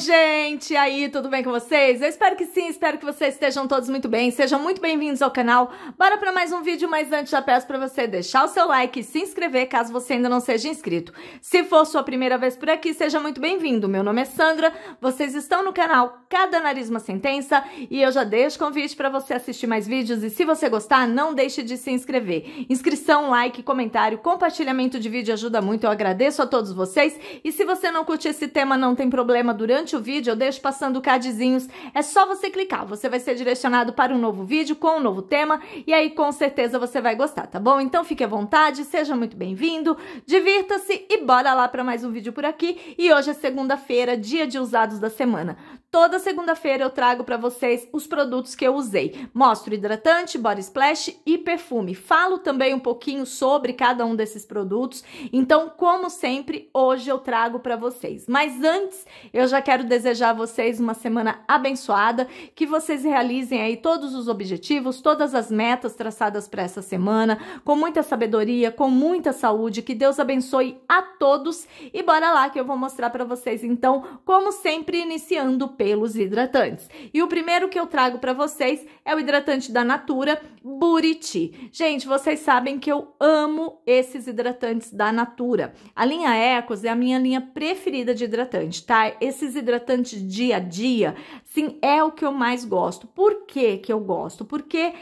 gente! aí, tudo bem com vocês? Eu espero que sim, espero que vocês estejam todos muito bem, sejam muito bem-vindos ao canal. Bora para mais um vídeo, mas antes já peço para você deixar o seu like e se inscrever caso você ainda não seja inscrito. Se for sua primeira vez por aqui, seja muito bem-vindo. Meu nome é Sandra, vocês estão no canal Cada Nariz Uma Sentença e eu já deixo convite para você assistir mais vídeos e se você gostar, não deixe de se inscrever. Inscrição, like, comentário, compartilhamento de vídeo ajuda muito, eu agradeço a todos vocês e se você não curte esse tema, não tem problema, durante durante o vídeo eu deixo passando cadezinhos, é só você clicar, você vai ser direcionado para um novo vídeo com um novo tema e aí com certeza você vai gostar, tá bom? Então fique à vontade, seja muito bem-vindo, divirta-se e bora lá para mais um vídeo por aqui. E hoje é segunda-feira, dia de usados da semana. Toda segunda-feira eu trago para vocês os produtos que eu usei. Mostro hidratante, body splash e perfume. Falo também um pouquinho sobre cada um desses produtos. Então, como sempre, hoje eu trago para vocês. Mas antes, eu já quero desejar a vocês uma semana abençoada, que vocês realizem aí todos os objetivos, todas as metas traçadas para essa semana, com muita sabedoria, com muita saúde. Que Deus abençoe a todos e bora lá que eu vou mostrar para vocês então, como sempre iniciando pelos hidratantes. E o primeiro que eu trago para vocês é o hidratante da Natura Buriti. Gente, vocês sabem que eu amo esses hidratantes da Natura. A linha Ecos é a minha linha preferida de hidratante, tá? Esses hidratantes dia a dia, sim, é o que eu mais gosto. Por que que eu gosto? Porque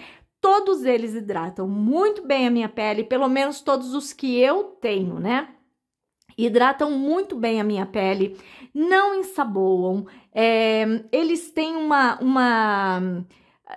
todos eles hidratam muito bem a minha pele, pelo menos todos os que eu tenho, né? hidratam muito bem a minha pele, não ensaboam, é, eles têm uma, uma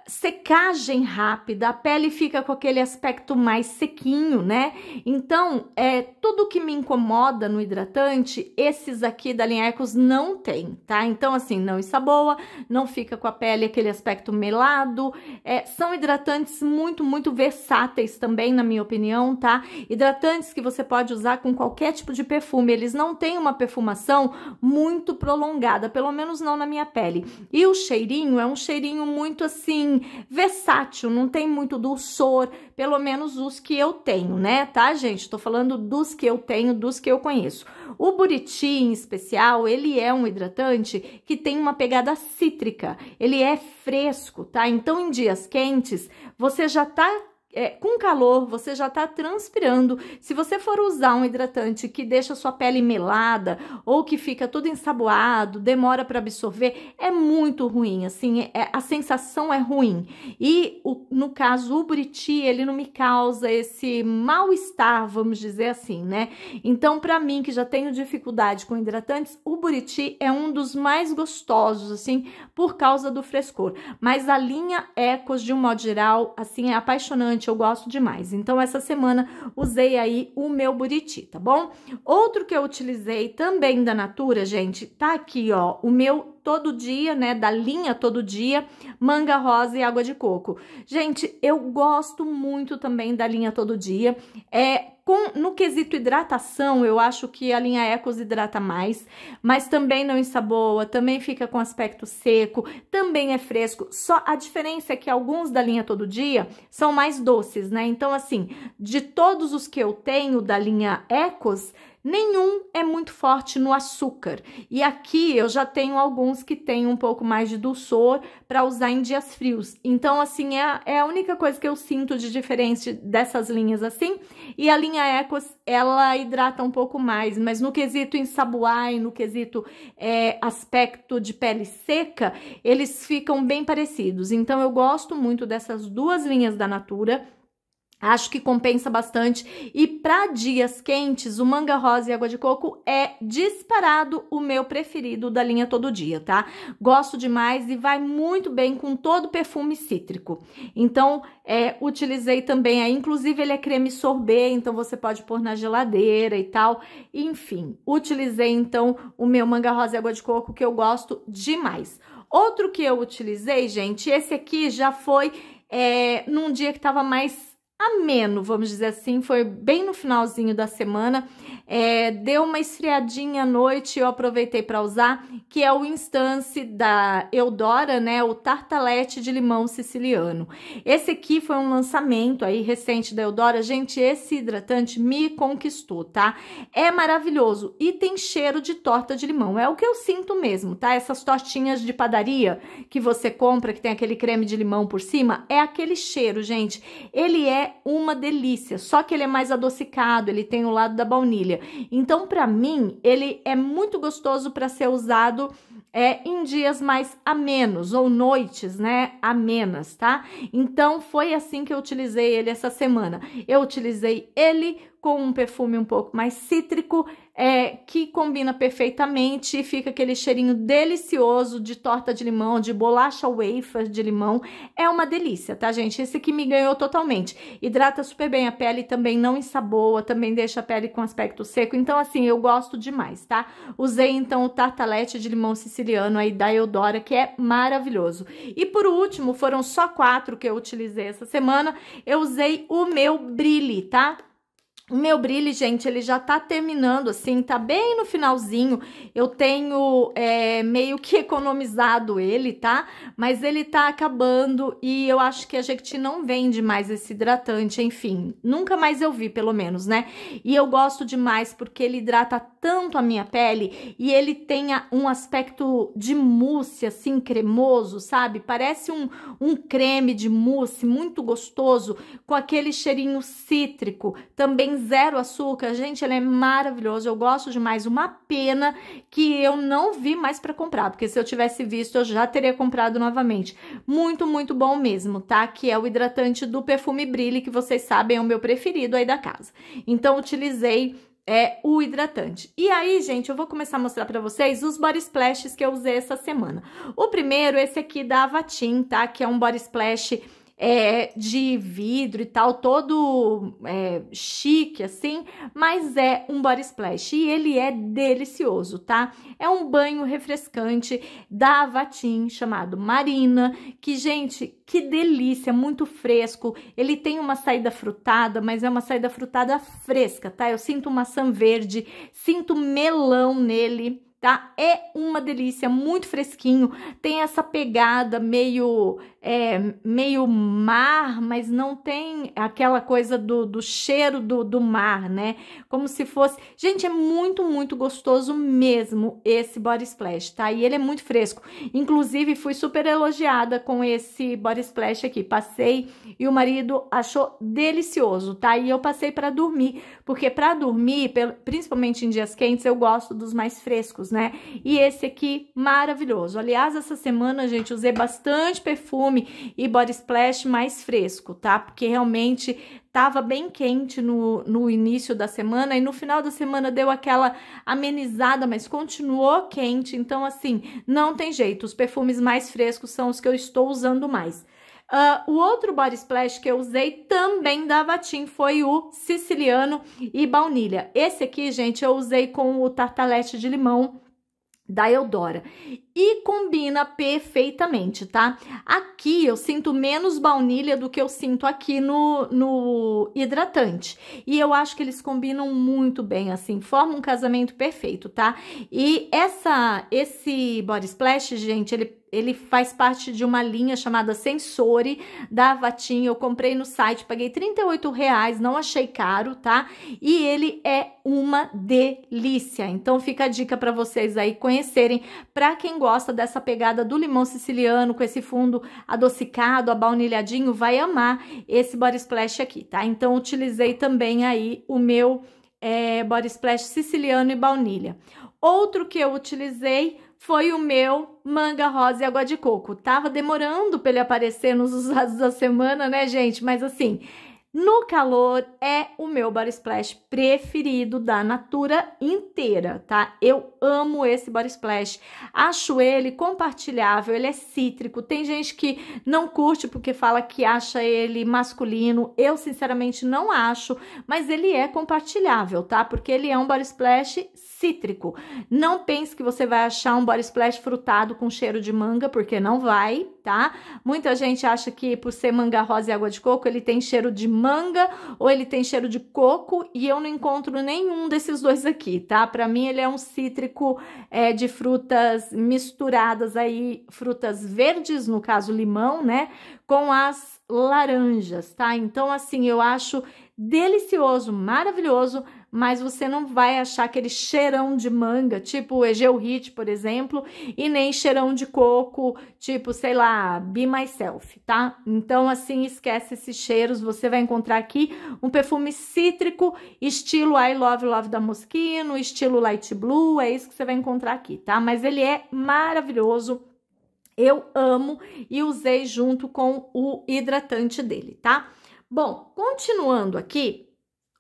secagem rápida, a pele fica com aquele aspecto mais sequinho, né? Então, é, tudo que me incomoda no hidratante, esses aqui da linha Ecos não tem, tá? Então, assim, não está boa, não fica com a pele aquele aspecto melado. É, são hidratantes muito, muito versáteis também, na minha opinião, tá? Hidratantes que você pode usar com qualquer tipo de perfume. Eles não têm uma perfumação muito prolongada, pelo menos não na minha pele. E o cheirinho é um cheirinho muito assim assim, versátil, não tem muito dulçor, pelo menos os que eu tenho, né, tá, gente? Tô falando dos que eu tenho, dos que eu conheço. O Buriti, em especial, ele é um hidratante que tem uma pegada cítrica, ele é fresco, tá? Então, em dias quentes, você já tá é, com calor, você já está transpirando. Se você for usar um hidratante que deixa sua pele melada ou que fica todo ensaboado, demora para absorver, é muito ruim. Assim, é, a sensação é ruim. E o, no caso, o Buriti, ele não me causa esse mal-estar, vamos dizer assim, né? Então, para mim, que já tenho dificuldade com hidratantes, o Buriti é um dos mais gostosos, assim, por causa do frescor. Mas a linha Ecos, de um modo geral, assim, é apaixonante eu gosto demais. Então, essa semana usei aí o meu buriti, tá bom? Outro que eu utilizei também da Natura, gente, tá aqui, ó, o meu todo dia, né, da linha todo dia, manga rosa e água de coco. Gente, eu gosto muito também da linha todo dia. É com, no quesito hidratação, eu acho que a linha Ecos hidrata mais, mas também não ensaboa, também fica com aspecto seco, também é fresco. Só a diferença é que alguns da linha Todo Dia são mais doces, né? Então, assim, de todos os que eu tenho da linha Ecos, Nenhum é muito forte no açúcar. E aqui eu já tenho alguns que têm um pouco mais de dulçor para usar em dias frios. Então, assim, é, é a única coisa que eu sinto de diferente dessas linhas assim. E a linha Ecos, ela hidrata um pouco mais. Mas no quesito ensaboar e no quesito é, aspecto de pele seca, eles ficam bem parecidos. Então, eu gosto muito dessas duas linhas da Natura. Acho que compensa bastante. E para dias quentes, o manga rosa e água de coco é disparado o meu preferido da linha Todo Dia, tá? Gosto demais e vai muito bem com todo perfume cítrico. Então, é, utilizei também aí. Inclusive, ele é creme sorbet, então você pode pôr na geladeira e tal. Enfim, utilizei então o meu manga rosa e água de coco que eu gosto demais. Outro que eu utilizei, gente, esse aqui já foi é, num dia que tava mais ameno, vamos dizer assim, foi bem no finalzinho da semana. É, deu uma esfriadinha à noite, eu aproveitei para usar, que é o Instance da Eudora, né? O tartalete de limão siciliano. Esse aqui foi um lançamento aí recente da Eudora. Gente, esse hidratante me conquistou, tá? É maravilhoso e tem cheiro de torta de limão. É o que eu sinto mesmo, tá? Essas tortinhas de padaria que você compra, que tem aquele creme de limão por cima, é aquele cheiro, gente. Ele é uma delícia, só que ele é mais adocicado, ele tem o lado da baunilha. Então, para mim, ele é muito gostoso para ser usado é, em dias mais amenos ou noites, né? Amenas, tá? Então, foi assim que eu utilizei ele essa semana. Eu utilizei ele com um perfume um pouco mais cítrico, é, que combina perfeitamente e fica aquele cheirinho delicioso de torta de limão, de bolacha wafer de limão. É uma delícia, tá, gente? Esse aqui me ganhou totalmente. Hidrata super bem a pele, também não ensaboa, também deixa a pele com aspecto seco. Então, assim, eu gosto demais, tá? Usei, então, o tartalete de limão siciliano aí da Eudora, que é maravilhoso. E por último, foram só quatro que eu utilizei essa semana. Eu usei o meu Brilli, tá? Meu brilho, gente, ele já tá terminando, assim, tá bem no finalzinho. Eu tenho é, meio que economizado ele, tá? Mas ele tá acabando e eu acho que a gente não vende mais esse hidratante, enfim. Nunca mais eu vi, pelo menos, né? E eu gosto demais porque ele hidrata tanto a minha pele e ele tem um aspecto de mousse, assim, cremoso, sabe? Parece um, um creme de mousse muito gostoso, com aquele cheirinho cítrico, também zero açúcar, gente, ele é maravilhoso. Eu gosto demais. Uma pena que eu não vi mais para comprar, porque se eu tivesse visto, eu já teria comprado novamente. Muito, muito bom mesmo, tá? Que é o hidratante do perfume Brilhe, que vocês sabem é o meu preferido aí da casa. Então, utilizei é o hidratante. E aí, gente, eu vou começar a mostrar para vocês os body splashes que eu usei essa semana. O primeiro, esse aqui da Avatin, tá? Que é um body splash é, de vidro e tal, todo é, chique assim, mas é um body splash e ele é delicioso, tá? É um banho refrescante da Avatim chamado Marina, que gente, que delícia, muito fresco. Ele tem uma saída frutada, mas é uma saída frutada fresca, tá? Eu sinto maçã verde, sinto melão nele tá? É uma delícia, muito fresquinho, tem essa pegada meio, é, meio mar, mas não tem aquela coisa do, do cheiro do, do mar, né? Como se fosse... Gente, é muito, muito gostoso mesmo esse Body Splash, tá? E ele é muito fresco. Inclusive, fui super elogiada com esse Body Splash aqui. Passei e o marido achou delicioso, tá? E eu passei para dormir, porque para dormir, principalmente em dias quentes, eu gosto dos mais frescos, né? E esse aqui, maravilhoso. Aliás, essa semana, gente, usei bastante perfume e body splash mais fresco, tá? Porque realmente tava bem quente no, no início da semana e no final da semana deu aquela amenizada, mas continuou quente. Então, assim, não tem jeito. Os perfumes mais frescos são os que eu estou usando mais. Uh, o outro body splash que eu usei também da Vatim foi o siciliano e baunilha. Esse aqui, gente, eu usei com o tartalete de limão da Eudora e combina perfeitamente, tá? Aqui eu sinto menos baunilha do que eu sinto aqui no, no hidratante. E eu acho que eles combinam muito bem, assim, formam um casamento perfeito, tá? E essa, esse body splash, gente, ele ele faz parte de uma linha chamada Sensori da Vatinha. Eu comprei no site, paguei 38 reais, não achei caro, tá? E ele é uma delícia. Então fica a dica para vocês aí conhecerem. Para quem gosta dessa pegada do limão siciliano com esse fundo adocicado, abaunilhadinho, vai amar esse body splash aqui, tá? Então, utilizei também aí o meu é, body splash siciliano e baunilha. Outro que eu utilizei foi o meu manga rosa e água de coco. Tava demorando para ele aparecer nos usados da semana, né, gente? Mas assim, no calor é o meu body splash preferido da Natura inteira, tá? Eu amo esse body splash. Acho ele compartilhável, ele é cítrico. Tem gente que não curte porque fala que acha ele masculino. Eu sinceramente não acho, mas ele é compartilhável, tá? Porque ele é um body splash cítrico. Não pense que você vai achar um body splash frutado com cheiro de manga, porque não vai, tá? Muita gente acha que por ser manga rosa e água de coco, ele tem cheiro de manga ou ele tem cheiro de coco e eu não encontro nenhum desses dois aqui, tá? Para mim ele é um cítrico é, de frutas misturadas aí, frutas verdes, no caso limão, né? Com as laranjas, tá? Então assim, eu acho delicioso, maravilhoso, mas você não vai achar aquele cheirão de manga, tipo Egeu Hit, por exemplo, e nem cheirão de coco, tipo, sei lá, Be Myself, tá? Então, assim, esquece esses cheiros. Você vai encontrar aqui um perfume cítrico, estilo I Love Love da Moschino, estilo Light Blue, é isso que você vai encontrar aqui, tá? Mas ele é maravilhoso. Eu amo e usei junto com o hidratante dele, tá? Bom, continuando aqui,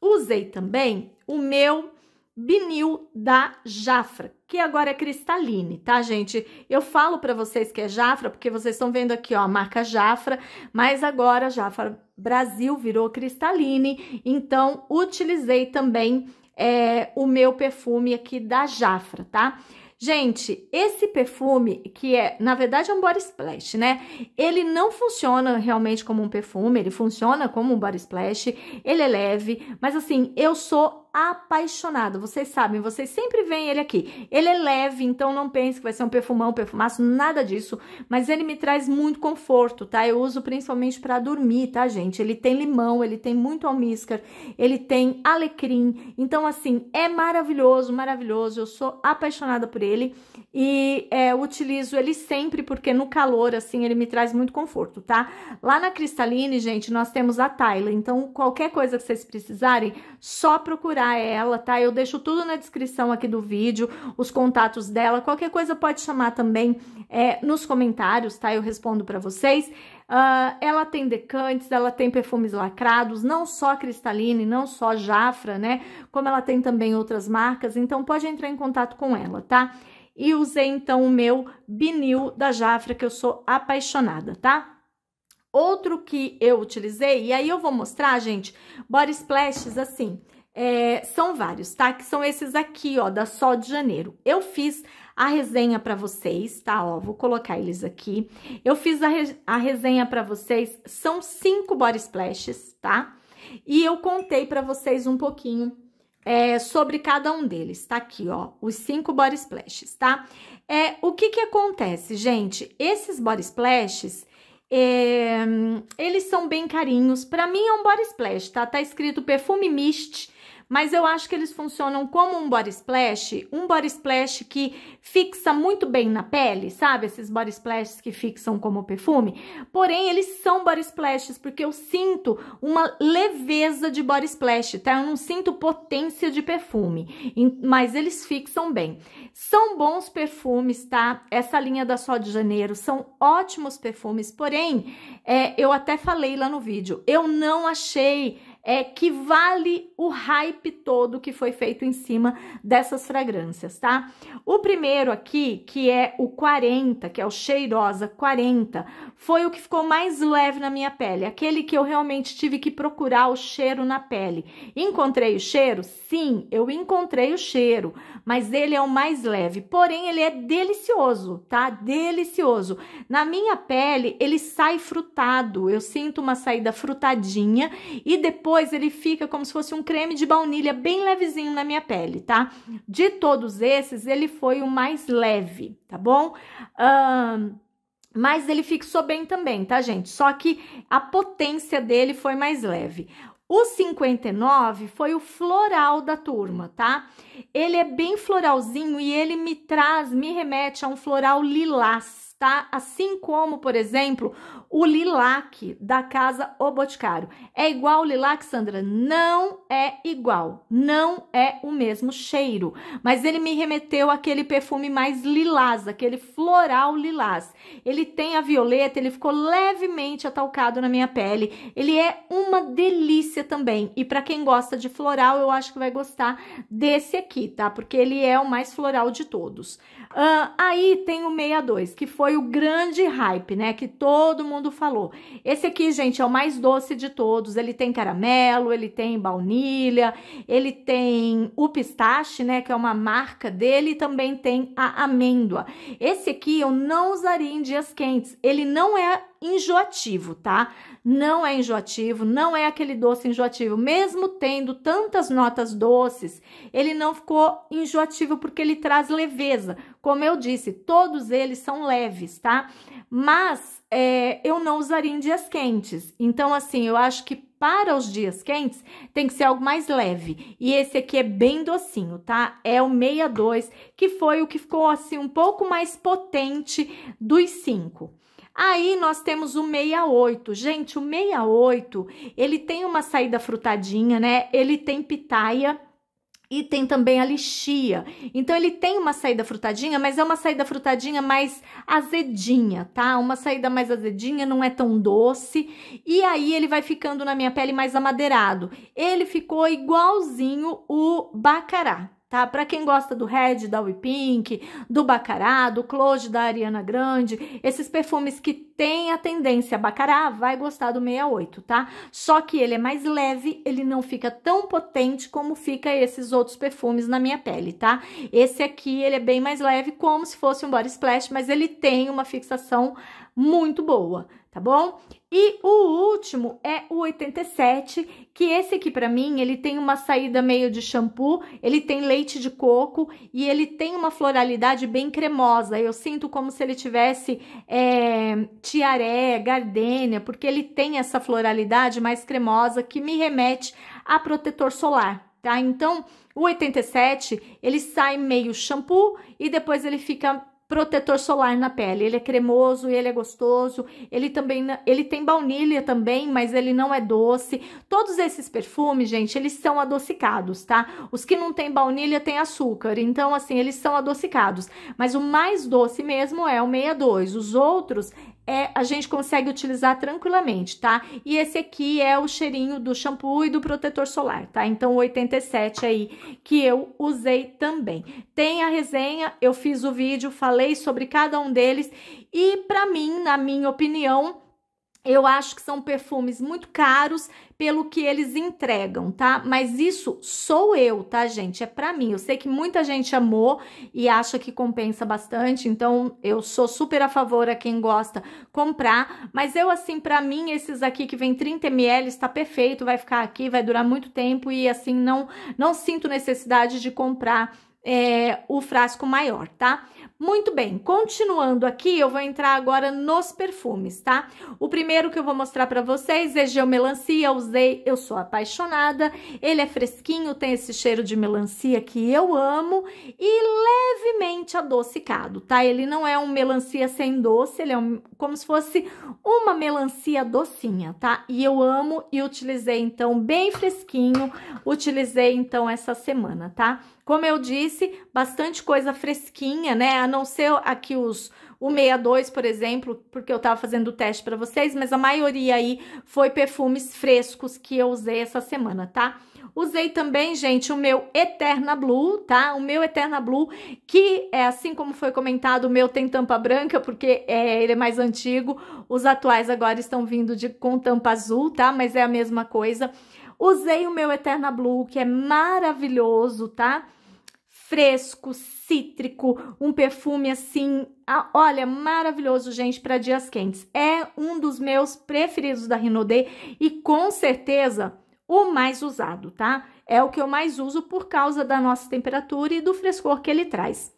usei também o meu binil da Jafra, que agora é cristaline, tá, gente? Eu falo para vocês que é Jafra, porque vocês estão vendo aqui, ó, a marca Jafra, mas agora Jafra Brasil virou cristaline, então utilizei também é, o meu perfume aqui da Jafra, tá? Gente, esse perfume, que é, na verdade, é um body splash, né? Ele não funciona realmente como um perfume, ele funciona como um body splash, ele é leve, mas assim, eu sou apaixonado. Vocês sabem, vocês sempre veem ele aqui. Ele é leve, então não pense que vai ser um perfumão, perfumaço, nada disso. Mas ele me traz muito conforto, tá? Eu uso principalmente para dormir, tá, gente? Ele tem limão, ele tem muito almíscar, ele tem alecrim. Então, assim, é maravilhoso, maravilhoso. Eu sou apaixonada por ele e é, utilizo ele sempre porque no calor, assim, ele me traz muito conforto, tá? Lá na Cristaline, gente, nós temos a Tyler. Então, qualquer coisa que vocês precisarem, só procurar procurar ela, tá? Eu deixo tudo na descrição aqui do vídeo, os contatos dela. Qualquer coisa pode chamar também é, nos comentários, tá? Eu respondo para vocês. Uh, ela tem decantes, ela tem perfumes lacrados, não só Cristaline, não só Jafra, né? Como ela tem também outras marcas, então pode entrar em contato com ela, tá? E usei então o meu vinil da Jafra, que eu sou apaixonada, tá? Outro que eu utilizei, e aí eu vou mostrar, gente, body splashes assim é, são vários, tá? Que são esses aqui, ó, da Sol de Janeiro. Eu fiz a resenha para vocês, tá? Ó, vou colocar eles aqui. Eu fiz a, re a resenha para vocês, são cinco body splashes, tá? E eu contei para vocês um pouquinho é, sobre cada um deles, tá aqui, ó, os cinco body splashes, tá? É, o que que acontece, gente? Esses body splashes, é, eles são bem carinhos. Para mim é um body splash, tá? Tá escrito perfume mist, mas eu acho que eles funcionam como um body splash, um body splash que fixa muito bem na pele, sabe? Esses body splashes que fixam como perfume. Porém, eles são body splashes porque eu sinto uma leveza de body splash, tá? Eu não sinto potência de perfume, mas eles fixam bem. São bons perfumes, tá? Essa linha da Só de Janeiro são ótimos perfumes, porém, é, eu até falei lá no vídeo, eu não achei é que vale o hype todo que foi feito em cima dessas fragrâncias, tá? O primeiro aqui, que é o 40, que é o Cheirosa 40, foi o que ficou mais leve na minha pele, aquele que eu realmente tive que procurar o cheiro na pele. Encontrei o cheiro? Sim, eu encontrei o cheiro, mas ele é o mais leve, porém ele é delicioso, tá? Delicioso. Na minha pele, ele sai frutado, eu sinto uma saída frutadinha e depois depois ele fica como se fosse um creme de baunilha bem levezinho na minha pele, tá? De todos esses, ele foi o mais leve, tá bom? Um, mas ele fixou bem também, tá, gente? Só que a potência dele foi mais leve. O 59 foi o floral da turma, tá? Ele é bem floralzinho e ele me traz, me remete a um floral lilás tá? Assim como, por exemplo, o lilac da casa O Boticário. É igual o lilac, Sandra? Não é igual. Não é o mesmo cheiro. Mas ele me remeteu aquele perfume mais lilás, aquele floral lilás. Ele tem a violeta, ele ficou levemente atalcado na minha pele. Ele é uma delícia também. E para quem gosta de floral, eu acho que vai gostar desse aqui, tá? Porque ele é o mais floral de todos. Uh, aí tem o 62, que foi o grande hype, né? Que todo mundo falou. Esse aqui, gente, é o mais doce de todos. Ele tem caramelo, ele tem baunilha, ele tem o pistache, né? Que é uma marca dele, e também tem a amêndoa. Esse aqui eu não usaria em dias quentes. Ele não é enjoativo, tá? Não é enjoativo, não é aquele doce enjoativo. Mesmo tendo tantas notas doces, ele não ficou enjoativo porque ele traz leveza. Como eu disse, todos eles são leves, tá? Mas é, eu não usaria em dias quentes. Então, assim, eu acho que para os dias quentes tem que ser algo mais leve. E esse aqui é bem docinho, tá? É o 62, que foi o que ficou assim um pouco mais potente dos cinco. Aí nós temos o 68. Gente, o 68, ele tem uma saída frutadinha, né? Ele tem pitaia e tem também a lixia. Então ele tem uma saída frutadinha, mas é uma saída frutadinha mais azedinha, tá? Uma saída mais azedinha, não é tão doce. E aí ele vai ficando na minha pele mais amadeirado. Ele ficou igualzinho o bacará, tá? Para quem gosta do Red da We Pink, do Bacará, do Close da Ariana Grande, esses perfumes que têm a tendência Bacará, vai gostar do 68, tá? Só que ele é mais leve, ele não fica tão potente como fica esses outros perfumes na minha pele, tá? Esse aqui, ele é bem mais leve, como se fosse um body splash, mas ele tem uma fixação muito boa, tá bom? E o último é o 87, que esse aqui para mim, ele tem uma saída meio de shampoo, ele tem leite de coco e ele tem uma floralidade bem cremosa. Eu sinto como se ele tivesse é, tiaré, gardênia, porque ele tem essa floralidade mais cremosa que me remete a protetor solar, tá? Então, o 87, ele sai meio shampoo e depois ele fica protetor solar na pele. Ele é cremoso e ele é gostoso. Ele também ele tem baunilha também, mas ele não é doce. Todos esses perfumes, gente, eles são adocicados, tá? Os que não tem baunilha tem açúcar. Então assim, eles são adocicados, mas o mais doce mesmo é o 62. Os outros é, a gente consegue utilizar tranquilamente, tá? E esse aqui é o cheirinho do shampoo e do protetor solar, tá? Então, 87 aí que eu usei também. Tem a resenha, eu fiz o vídeo, falei sobre cada um deles e, para mim, na minha opinião, eu acho que são perfumes muito caros pelo que eles entregam, tá? Mas isso sou eu, tá, gente? É para mim. Eu sei que muita gente amou e acha que compensa bastante, então eu sou super a favor a quem gosta comprar, mas eu assim, para mim esses aqui que vem 30 ml está perfeito, vai ficar aqui, vai durar muito tempo e assim não não sinto necessidade de comprar é, o frasco maior, tá? Muito bem, continuando aqui, eu vou entrar agora nos perfumes, tá? O primeiro que eu vou mostrar para vocês é Geo Melancia, usei, eu sou apaixonada, ele é fresquinho, tem esse cheiro de melancia que eu amo e levemente adocicado, tá? Ele não é um melancia sem doce, ele é um, como se fosse uma melancia docinha, tá? E eu amo e utilizei então bem fresquinho, utilizei então essa semana, tá? Como eu disse, bastante coisa fresquinha, né? A não ser aqui os o 62, por exemplo, porque eu tava fazendo o teste para vocês, mas a maioria aí foi perfumes frescos que eu usei essa semana, tá? Usei também, gente, o meu Eterna Blue, tá? O meu Eterna Blue, que é assim como foi comentado, o meu tem tampa branca, porque é, ele é mais antigo. Os atuais agora estão vindo de com tampa azul, tá? Mas é a mesma coisa. Usei o meu Eterna Blue, que é maravilhoso, tá? Fresco, cítrico, um perfume assim, ah, olha, maravilhoso, gente, para dias quentes. É um dos meus preferidos da Rinode e com certeza o mais usado, tá? É o que eu mais uso por causa da nossa temperatura e do frescor que ele traz.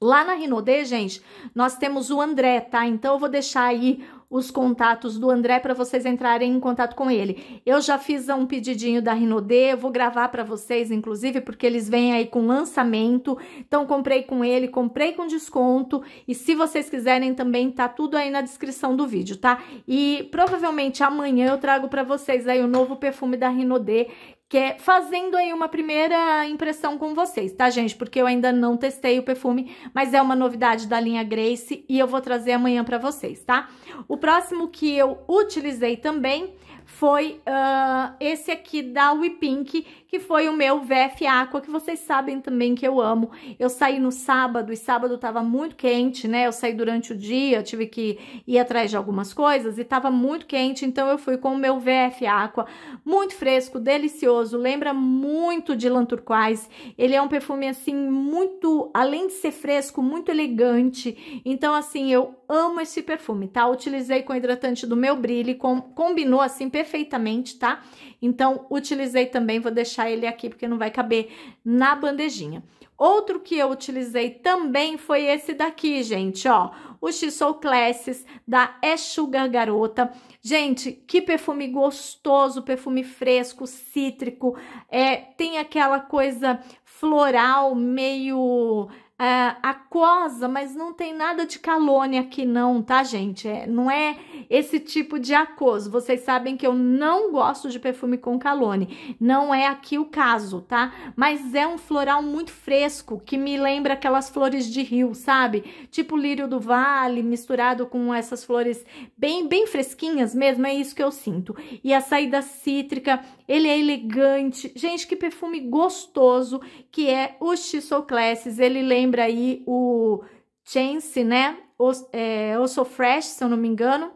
Lá na Rinodê, gente, nós temos o André, tá? Então eu vou deixar aí os contatos do André para vocês entrarem em contato com ele. Eu já fiz um pedidinho da Rinodê, vou gravar para vocês, inclusive, porque eles vêm aí com lançamento. Então comprei com ele, comprei com desconto. E se vocês quiserem também, tá tudo aí na descrição do vídeo, tá? E provavelmente amanhã eu trago para vocês aí o novo perfume da Rinodê, que é fazendo aí uma primeira impressão com vocês, tá, gente? Porque eu ainda não testei o perfume, mas é uma novidade da linha Grace e eu vou trazer amanhã para vocês, tá? O próximo que eu utilizei também foi uh, esse aqui da Pink que foi o meu VF Aqua, que vocês sabem também que eu amo. Eu saí no sábado e sábado tava muito quente, né? Eu saí durante o dia, tive que ir atrás de algumas coisas e tava muito quente, então eu fui com o meu VF Aqua, muito fresco, delicioso, lembra muito de Lanturquais Ele é um perfume assim muito, além de ser fresco, muito elegante. Então assim, eu amo esse perfume, tá? Utilizei com o hidratante do meu brilho, com, combinou assim perfeitamente, tá? Então, utilizei também, vou deixar ele aqui porque não vai caber na bandejinha. Outro que eu utilizei também foi esse daqui, gente, ó. O Xissou Classes da Sugar Garota. Gente, que perfume gostoso, perfume fresco, cítrico. É, tem aquela coisa floral meio uh, aquosa, mas não tem nada de calônia aqui não, tá, gente? É, não é esse tipo de acoso. Vocês sabem que eu não gosto de perfume com calônia. Não é aqui o caso, tá? Mas é um floral muito fresco, que me lembra aquelas flores de rio, sabe? Tipo lírio do vale, misturado com essas flores bem, bem fresquinhas mesmo, é isso que eu sinto. E a saída cítrica, ele é elegante. Gente, que perfume gostoso que é o Chisol Classes. Ele lembra lembra aí o Chance, né? Os, é, Fresh, se eu não me engano.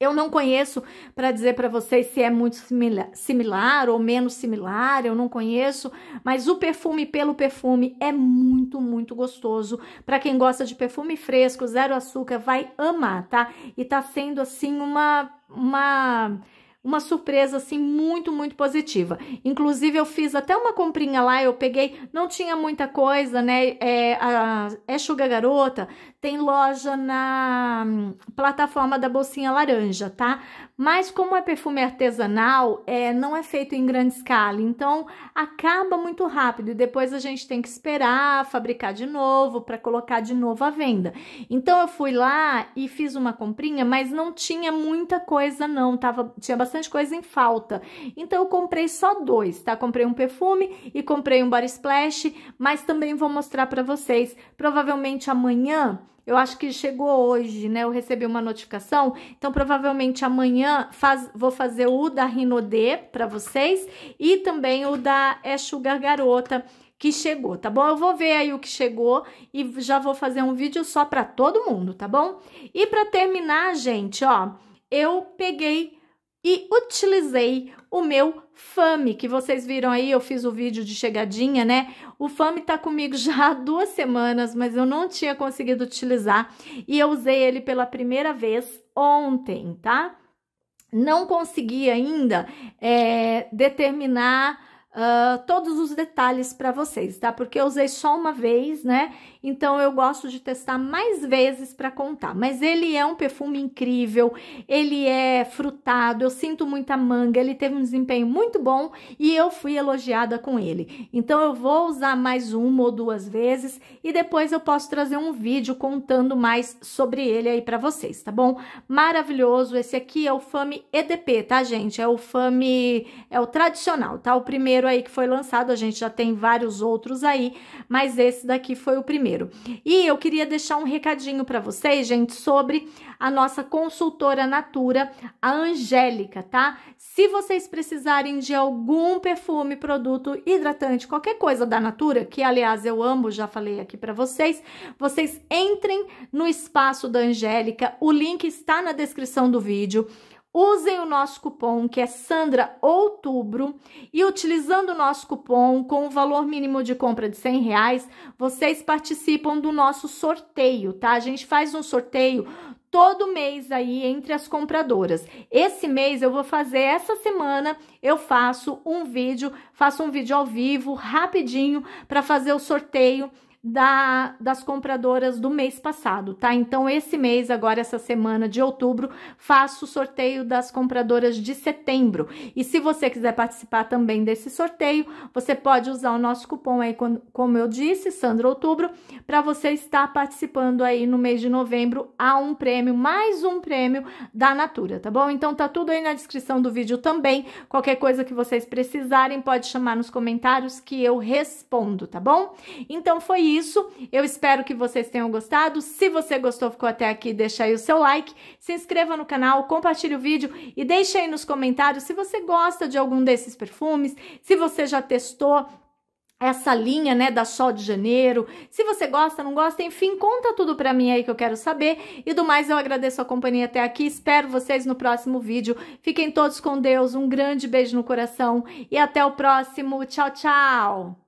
Eu não conheço para dizer para vocês se é muito similar, similar, ou menos similar, eu não conheço, mas o perfume pelo perfume é muito, muito gostoso. Para quem gosta de perfume fresco, zero açúcar, vai amar, tá? E tá sendo assim uma uma uma surpresa assim muito, muito positiva. Inclusive eu fiz até uma comprinha lá, eu peguei, não tinha muita coisa, né? É, a, é Sugar Garota, tem loja na hum, plataforma da bolsinha laranja, tá? Mas como é perfume artesanal, é, não é feito em grande escala, então acaba muito rápido e depois a gente tem que esperar fabricar de novo para colocar de novo à venda. Então eu fui lá e fiz uma comprinha, mas não tinha muita coisa não, tava tinha bastante bastante coisa em falta. Então eu comprei só dois, tá? Comprei um perfume e comprei um body splash, mas também vou mostrar para vocês. Provavelmente amanhã eu acho que chegou hoje, né? Eu recebi uma notificação. Então, provavelmente amanhã faz, vou fazer o da Rinodê para vocês e também o da É Sugar Garota que chegou, tá bom? Eu vou ver aí o que chegou e já vou fazer um vídeo só para todo mundo, tá bom? E para terminar, gente, ó, eu peguei e utilizei o meu FAME, que vocês viram aí, eu fiz o vídeo de chegadinha, né? O FAME tá comigo já há duas semanas, mas eu não tinha conseguido utilizar e eu usei ele pela primeira vez ontem, tá? Não consegui ainda é, determinar Uh, todos os detalhes para vocês, tá? Porque eu usei só uma vez, né? Então eu gosto de testar mais vezes para contar. Mas ele é um perfume incrível, ele é frutado, eu sinto muita manga, ele teve um desempenho muito bom e eu fui elogiada com ele. Então eu vou usar mais uma ou duas vezes e depois eu posso trazer um vídeo contando mais sobre ele aí para vocês, tá bom? Maravilhoso, esse aqui é o Fame EDP, tá, gente? É o Fame, é o tradicional, tá? O primeiro primeiro aí que foi lançado, a gente já tem vários outros aí, mas esse daqui foi o primeiro. E eu queria deixar um recadinho para vocês, gente, sobre a nossa consultora Natura, a Angélica, tá? Se vocês precisarem de algum perfume, produto hidratante, qualquer coisa da Natura, que aliás eu amo, já falei aqui para vocês, vocês entrem no espaço da Angélica, o link está na descrição do vídeo. Usem o nosso cupom que é Sandra Outubro e utilizando o nosso cupom com o valor mínimo de compra de 100 reais, vocês participam do nosso sorteio, tá? A gente faz um sorteio todo mês aí entre as compradoras. Esse mês eu vou fazer, essa semana eu faço um vídeo, faço um vídeo ao vivo, rapidinho, para fazer o sorteio da, das compradoras do mês passado, tá? Então, esse mês, agora, essa semana de outubro, faço o sorteio das compradoras de setembro. E se você quiser participar também desse sorteio, você pode usar o nosso cupom aí, como eu disse, Sandra Outubro, para você estar participando aí no mês de novembro a um prêmio, mais um prêmio da Natura, tá bom? Então, tá tudo aí na descrição do vídeo também. Qualquer coisa que vocês precisarem, pode chamar nos comentários que eu respondo, tá bom? Então, foi isso isso. Eu espero que vocês tenham gostado. Se você gostou, ficou até aqui, deixa aí o seu like, se inscreva no canal, compartilhe o vídeo e deixe aí nos comentários se você gosta de algum desses perfumes, se você já testou essa linha, né, da Sol de Janeiro. Se você gosta, não gosta, enfim, conta tudo pra mim aí que eu quero saber. E do mais, eu agradeço a companhia até aqui. Espero vocês no próximo vídeo. Fiquem todos com Deus. Um grande beijo no coração e até o próximo. Tchau, tchau.